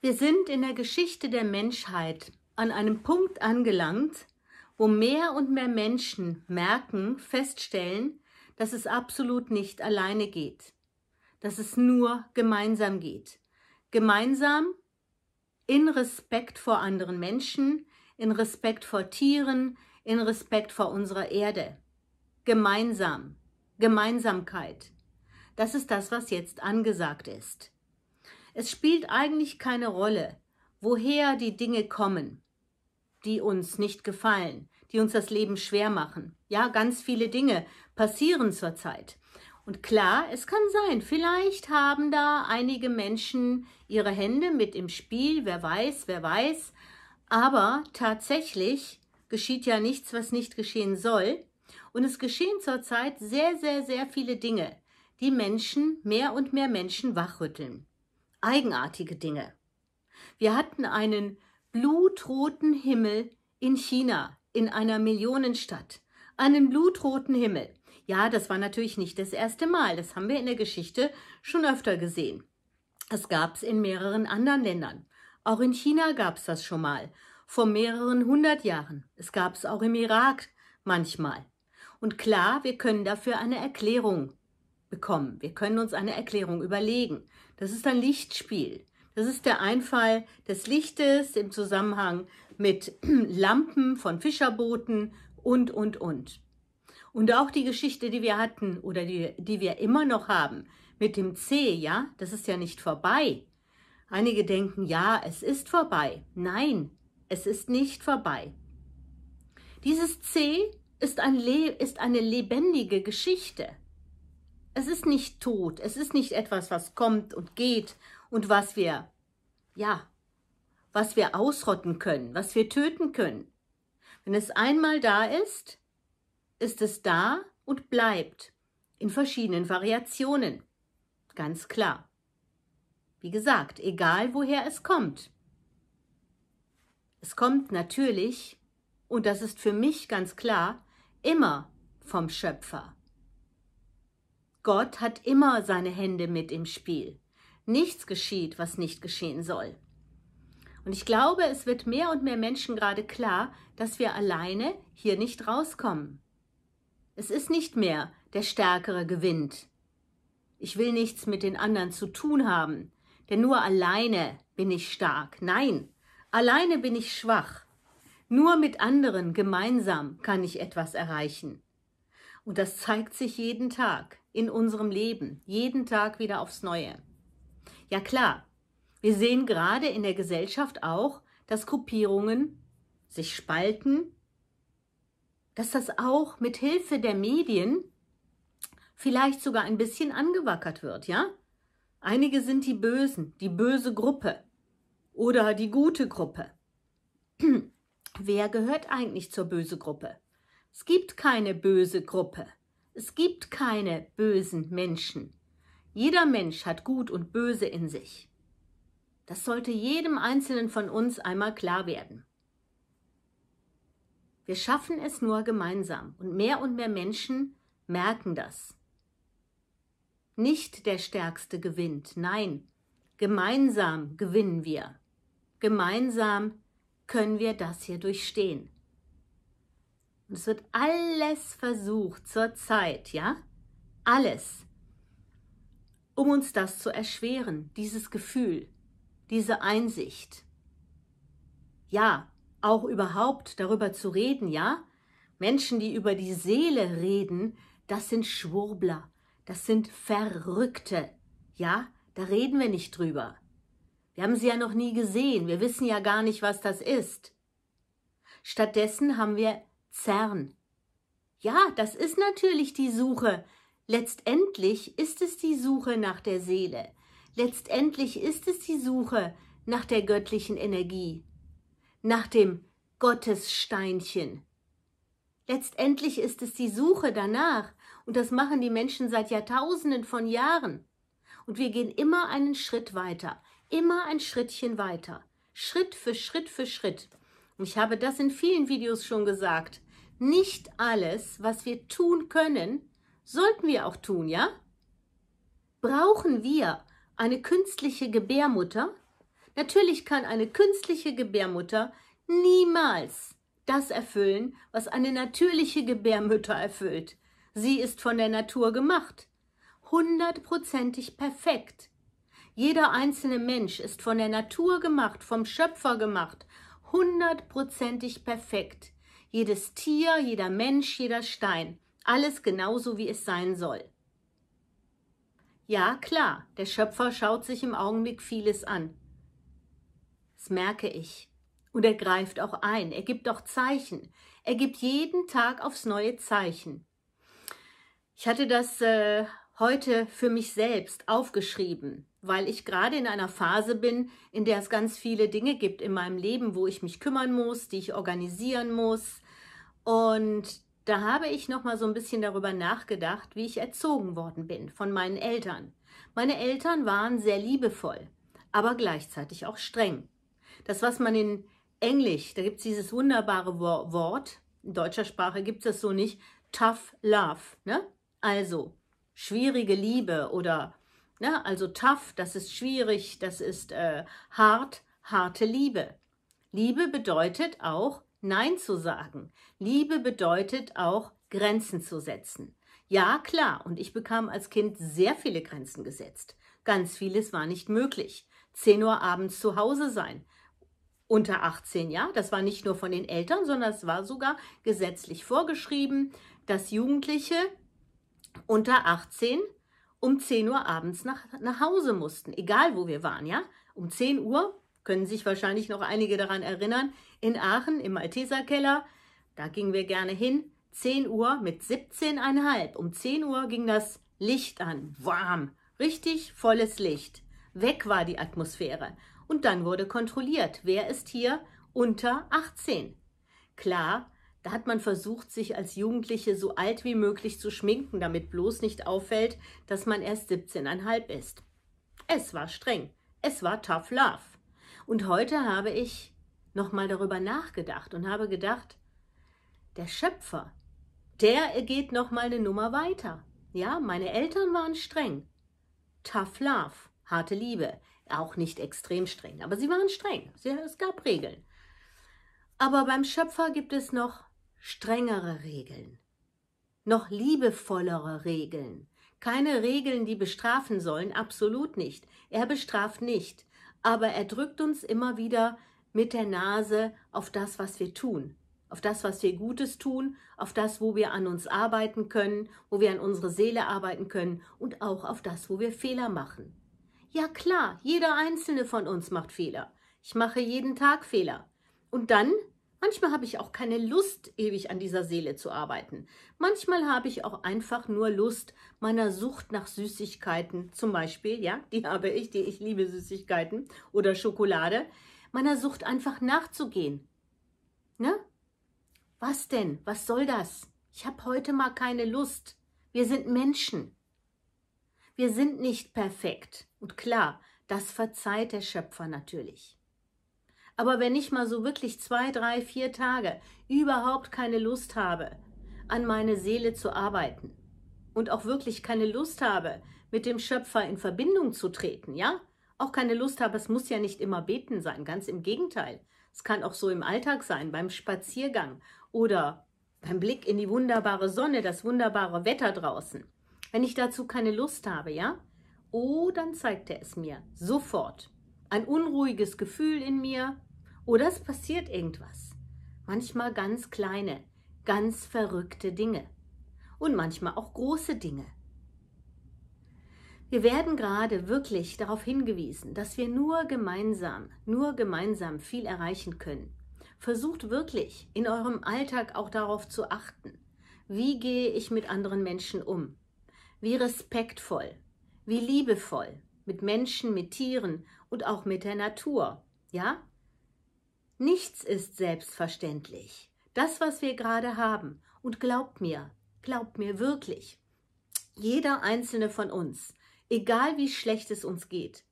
Wir sind in der Geschichte der Menschheit an einem Punkt angelangt, wo mehr und mehr Menschen merken, feststellen, dass es absolut nicht alleine geht, dass es nur gemeinsam geht. Gemeinsam in Respekt vor anderen Menschen, in Respekt vor Tieren, in Respekt vor unserer Erde. Gemeinsam, Gemeinsamkeit. Das ist das, was jetzt angesagt ist. Es spielt eigentlich keine Rolle, woher die Dinge kommen, die uns nicht gefallen, die uns das Leben schwer machen. Ja, ganz viele Dinge passieren zurzeit. Und klar, es kann sein, vielleicht haben da einige Menschen ihre Hände mit im Spiel, wer weiß, wer weiß. Aber tatsächlich geschieht ja nichts, was nicht geschehen soll. Und es geschehen zurzeit sehr, sehr, sehr viele Dinge, die Menschen, mehr und mehr Menschen wachrütteln eigenartige Dinge. Wir hatten einen blutroten Himmel in China, in einer Millionenstadt. Einen blutroten Himmel. Ja, das war natürlich nicht das erste Mal. Das haben wir in der Geschichte schon öfter gesehen. Das gab es in mehreren anderen Ländern. Auch in China gab es das schon mal. Vor mehreren hundert Jahren. Es gab es auch im Irak manchmal. Und klar, wir können dafür eine Erklärung bekommen. Wir können uns eine Erklärung überlegen. Das ist ein Lichtspiel. Das ist der Einfall des Lichtes im Zusammenhang mit Lampen von Fischerbooten und, und, und. Und auch die Geschichte, die wir hatten oder die, die wir immer noch haben mit dem C, ja, das ist ja nicht vorbei. Einige denken, ja, es ist vorbei. Nein, es ist nicht vorbei. Dieses C ist, ein ist eine lebendige Geschichte. Es ist nicht tot, es ist nicht etwas, was kommt und geht und was wir, ja, was wir ausrotten können, was wir töten können. Wenn es einmal da ist, ist es da und bleibt in verschiedenen Variationen. Ganz klar. Wie gesagt, egal woher es kommt. Es kommt natürlich, und das ist für mich ganz klar, immer vom Schöpfer. Gott hat immer seine Hände mit im Spiel. Nichts geschieht, was nicht geschehen soll. Und ich glaube, es wird mehr und mehr Menschen gerade klar, dass wir alleine hier nicht rauskommen. Es ist nicht mehr der Stärkere gewinnt. Ich will nichts mit den anderen zu tun haben, denn nur alleine bin ich stark. Nein, alleine bin ich schwach. Nur mit anderen gemeinsam kann ich etwas erreichen. Und das zeigt sich jeden Tag in unserem Leben, jeden Tag wieder aufs Neue. Ja klar, wir sehen gerade in der Gesellschaft auch, dass Gruppierungen sich spalten, dass das auch mit Hilfe der Medien vielleicht sogar ein bisschen angewackert wird, ja? Einige sind die Bösen, die böse Gruppe oder die gute Gruppe. Wer gehört eigentlich zur böse Gruppe? Es gibt keine böse Gruppe. Es gibt keine bösen Menschen. Jeder Mensch hat Gut und Böse in sich. Das sollte jedem Einzelnen von uns einmal klar werden. Wir schaffen es nur gemeinsam und mehr und mehr Menschen merken das. Nicht der Stärkste gewinnt, nein, gemeinsam gewinnen wir. Gemeinsam können wir das hier durchstehen es wird alles versucht zur Zeit, ja? Alles, um uns das zu erschweren, dieses Gefühl, diese Einsicht. Ja, auch überhaupt darüber zu reden, ja? Menschen, die über die Seele reden, das sind Schwurbler, das sind Verrückte, ja? Da reden wir nicht drüber. Wir haben sie ja noch nie gesehen, wir wissen ja gar nicht, was das ist. Stattdessen haben wir CERN. Ja, das ist natürlich die Suche. Letztendlich ist es die Suche nach der Seele. Letztendlich ist es die Suche nach der göttlichen Energie, nach dem Gottessteinchen. Letztendlich ist es die Suche danach, und das machen die Menschen seit Jahrtausenden von Jahren. Und wir gehen immer einen Schritt weiter, immer ein Schrittchen weiter, Schritt für Schritt für Schritt. Und ich habe das in vielen Videos schon gesagt nicht alles, was wir tun können, sollten wir auch tun, ja? Brauchen wir eine künstliche Gebärmutter? Natürlich kann eine künstliche Gebärmutter niemals das erfüllen, was eine natürliche Gebärmutter erfüllt. Sie ist von der Natur gemacht. Hundertprozentig perfekt. Jeder einzelne Mensch ist von der Natur gemacht, vom Schöpfer gemacht. Hundertprozentig perfekt jedes Tier, jeder Mensch, jeder Stein, alles genauso, wie es sein soll. Ja, klar, der Schöpfer schaut sich im Augenblick vieles an. Das merke ich. Und er greift auch ein, er gibt auch Zeichen. Er gibt jeden Tag aufs neue Zeichen. Ich hatte das äh, heute für mich selbst aufgeschrieben, weil ich gerade in einer Phase bin, in der es ganz viele Dinge gibt in meinem Leben, wo ich mich kümmern muss, die ich organisieren muss. Und da habe ich noch mal so ein bisschen darüber nachgedacht, wie ich erzogen worden bin von meinen Eltern. Meine Eltern waren sehr liebevoll, aber gleichzeitig auch streng. Das, was man in Englisch, da gibt es dieses wunderbare Wort, in deutscher Sprache gibt es das so nicht, tough love. Ne? Also, schwierige Liebe oder, ne, also tough, das ist schwierig, das ist äh, hart, harte Liebe. Liebe bedeutet auch, Nein zu sagen. Liebe bedeutet auch, Grenzen zu setzen. Ja, klar, und ich bekam als Kind sehr viele Grenzen gesetzt. Ganz vieles war nicht möglich. 10 Uhr abends zu Hause sein, unter 18, ja. Das war nicht nur von den Eltern, sondern es war sogar gesetzlich vorgeschrieben, dass Jugendliche unter 18 um 10 Uhr abends nach, nach Hause mussten, egal wo wir waren, ja. Um 10 Uhr, können sich wahrscheinlich noch einige daran erinnern, in Aachen im Malteserkeller, da gingen wir gerne hin, 10 Uhr mit 17,5. Um 10 Uhr ging das Licht an, warm, richtig volles Licht. Weg war die Atmosphäre. Und dann wurde kontrolliert, wer ist hier unter 18. Klar, da hat man versucht, sich als Jugendliche so alt wie möglich zu schminken, damit bloß nicht auffällt, dass man erst 17,5 ist. Es war streng. Es war tough love. Und heute habe ich nochmal darüber nachgedacht und habe gedacht, der Schöpfer, der geht nochmal eine Nummer weiter. Ja, meine Eltern waren streng. Tough love, harte Liebe. Auch nicht extrem streng, aber sie waren streng. Es gab Regeln. Aber beim Schöpfer gibt es noch strengere Regeln, noch liebevollere Regeln, keine Regeln, die bestrafen sollen, absolut nicht. Er bestraft nicht, aber er drückt uns immer wieder mit der Nase auf das, was wir tun, auf das, was wir Gutes tun, auf das, wo wir an uns arbeiten können, wo wir an unsere Seele arbeiten können und auch auf das, wo wir Fehler machen. Ja klar, jeder einzelne von uns macht Fehler. Ich mache jeden Tag Fehler. Und dann Manchmal habe ich auch keine Lust, ewig an dieser Seele zu arbeiten. Manchmal habe ich auch einfach nur Lust meiner Sucht nach Süßigkeiten, zum Beispiel, ja, die habe ich, die ich liebe Süßigkeiten oder Schokolade, meiner Sucht einfach nachzugehen. Ne? Was denn? Was soll das? Ich habe heute mal keine Lust. Wir sind Menschen. Wir sind nicht perfekt. Und klar, das verzeiht der Schöpfer natürlich. Aber wenn ich mal so wirklich zwei, drei, vier Tage überhaupt keine Lust habe, an meine Seele zu arbeiten und auch wirklich keine Lust habe, mit dem Schöpfer in Verbindung zu treten, ja? Auch keine Lust habe, es muss ja nicht immer beten sein, ganz im Gegenteil. Es kann auch so im Alltag sein, beim Spaziergang oder beim Blick in die wunderbare Sonne, das wunderbare Wetter draußen. Wenn ich dazu keine Lust habe, ja? Oh, dann zeigt er es mir sofort. Ein unruhiges Gefühl in mir, oder es passiert irgendwas. Manchmal ganz kleine, ganz verrückte Dinge. Und manchmal auch große Dinge. Wir werden gerade wirklich darauf hingewiesen, dass wir nur gemeinsam, nur gemeinsam viel erreichen können. Versucht wirklich in eurem Alltag auch darauf zu achten. Wie gehe ich mit anderen Menschen um? Wie respektvoll, wie liebevoll mit Menschen, mit Tieren und auch mit der Natur. Ja? Nichts ist selbstverständlich. Das, was wir gerade haben. Und glaubt mir, glaubt mir wirklich, jeder einzelne von uns, egal wie schlecht es uns geht,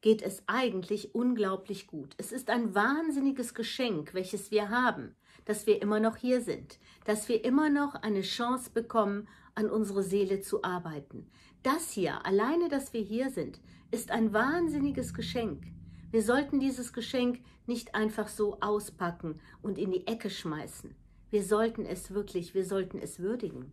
geht es eigentlich unglaublich gut. Es ist ein wahnsinniges Geschenk, welches wir haben, dass wir immer noch hier sind, dass wir immer noch eine Chance bekommen, an unsere Seele zu arbeiten. Das hier, alleine, dass wir hier sind, ist ein wahnsinniges Geschenk. Wir sollten dieses Geschenk nicht einfach so auspacken und in die Ecke schmeißen. Wir sollten es wirklich, wir sollten es würdigen.